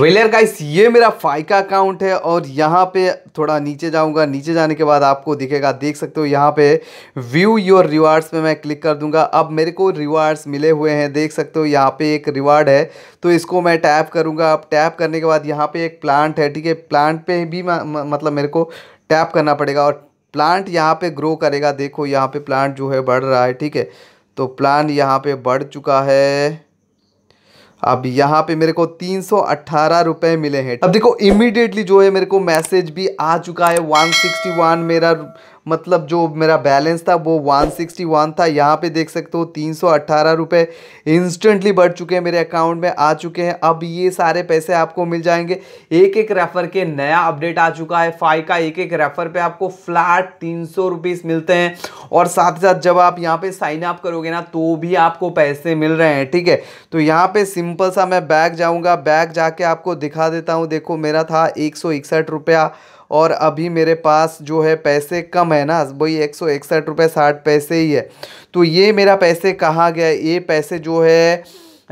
वेलियर guys ये मेरा फाइका account है और यहाँ पे थोड़ा नीचे जाऊँगा नीचे जाने के बाद आपको दिखेगा देख सकते हो यहाँ पे व्यू योर रिवार्ड्स पे मैं क्लिक कर दूंगा अब मेरे को रिवार्ड्स मिले हुए हैं देख सकते हो यहाँ पे एक रिवार्ड है तो इसको मैं टैप करूँगा अब टैप करने के बाद यहाँ पर एक प्लांट है ठीक है प्लांट पर भी मतलब मेरे को टैप करना पड़ेगा और प्लांट यहाँ पर ग्रो करेगा देखो यहाँ पर प्लांट जो है बढ़ रहा है ठीक है तो प्लांट यहाँ पर बढ़ चुका है अब यहाँ पे मेरे को तीन सौ रुपए मिले हैं अब देखो इमीडिएटली जो है मेरे को मैसेज भी आ चुका है 161 मेरा मतलब जो मेरा बैलेंस था वो 161 था यहाँ पे देख सकते हो तीन सौ इंस्टेंटली बढ़ चुके हैं मेरे अकाउंट में आ चुके हैं अब ये सारे पैसे आपको मिल जाएंगे एक एक रेफर के नया अपडेट आ चुका है फाइव का एक एक रेफर पे आपको फ्लैट तीन सौ मिलते हैं और साथ ही साथ जब आप यहाँ पे साइन अप करोगे ना तो भी आपको पैसे मिल रहे हैं ठीक है तो यहाँ पर सिंपल सा मैं बैग जाऊँगा बैग जाके आपको दिखा देता हूँ देखो मेरा था एक सौ इकसठ रुपया और अभी मेरे पास जो है पैसे कम है ना वही एक सौ इकसठ रुपये साठ पैसे ही है तो ये मेरा पैसे कहाँ गया ये पैसे जो है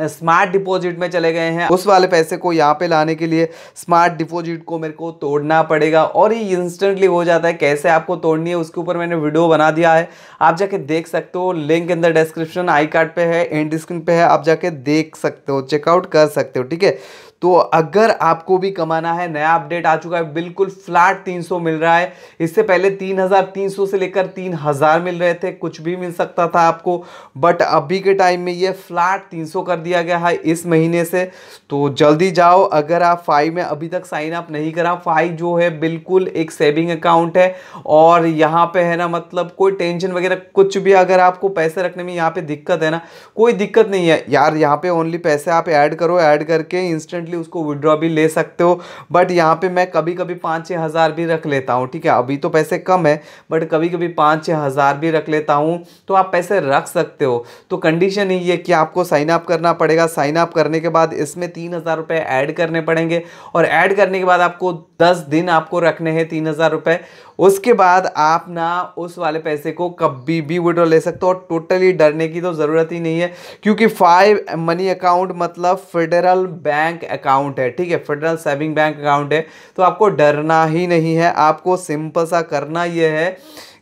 स्मार्ट डिपॉजिट में चले गए हैं उस वाले पैसे को यहाँ पे लाने के लिए स्मार्ट डिपॉजिट को मेरे को तोड़ना पड़ेगा और ये इंस्टेंटली हो जाता है कैसे आपको तोड़नी है उसके ऊपर मैंने वीडियो बना दिया है आप जाके देख सकते हो link in the description I card पे है एंड स्क्रीन पे है आप जाके देख सकते हो चेकआउट कर सकते हो ठीक है तो अगर आपको भी कमाना है नया अपडेट आ चुका है बिल्कुल फ्लैट 300 मिल रहा है इससे पहले 3300 से लेकर 3000 मिल रहे थे कुछ भी मिल सकता था आपको बट अभी के टाइम में ये फ्लैट 300 कर दिया गया है इस महीने से तो जल्दी जाओ अगर आप फाइव में अभी तक साइन अप नहीं करा फाइव जो है बिल्कुल एक सेविंग अकाउंट है और यहाँ पे है ना मतलब कोई टेंशन वगैरह कुछ भी अगर आपको पैसे रखने में यहाँ पे दिक्कत है ना कोई दिक्कत नहीं है यार यहाँ पे ओनली पैसे आप ऐड करो ऐड करके इंस्टेंट डेफिनेटली उसको विड्रॉ भी ले सकते हो बट यहाँ पे मैं कभी कभी पाँच छः हज़ार भी रख लेता हूँ ठीक है अभी तो पैसे कम है बट कभी कभी पाँच छः हज़ार भी रख लेता हूँ तो आप पैसे रख सकते हो तो कंडीशन ही है कि आपको साइन अप करना पड़ेगा साइन अप करने के बाद इसमें तीन हज़ार रुपये ऐड करने पड़ेंगे और ऐड करने के बाद आपको दस दिन आपको रखने हैं तीन हज़ार रुपये उसके बाद आप ना उस वाले पैसे को कभी भी विड्रॉ ले सकते हो टोटली डरने की तो ज़रूरत ही नहीं है क्योंकि फाइव मनी अकाउंट मतलब फेडरल बैंक अकाउंट है ठीक है फेडरल सेविंग बैंक अकाउंट है तो आपको डरना ही नहीं है आपको सिंपल सा करना यह है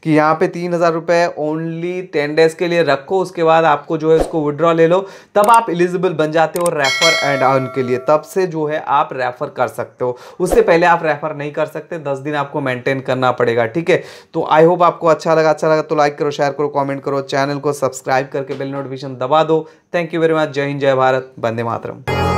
कि यहाँ पे तीन हज़ार रुपये ओनली टेन डेज के लिए रखो उसके बाद आपको जो है उसको विड्रॉ ले लो तब आप एलिजिबल बन जाते हो रेफर एंड अर्न के लिए तब से जो है आप रेफर कर सकते हो उससे पहले आप रेफर नहीं कर सकते दस दिन आपको मेंटेन करना पड़ेगा ठीक है तो आई होप आपको अच्छा लगा अच्छा लगा तो लाइक करो शेयर करो कॉमेंट करो चैनल को सब्सक्राइब करके बिल नोटिफिकेशन दबा दो थैंक यू वेरी मच जय हिंद जय भारत बंदे मातरम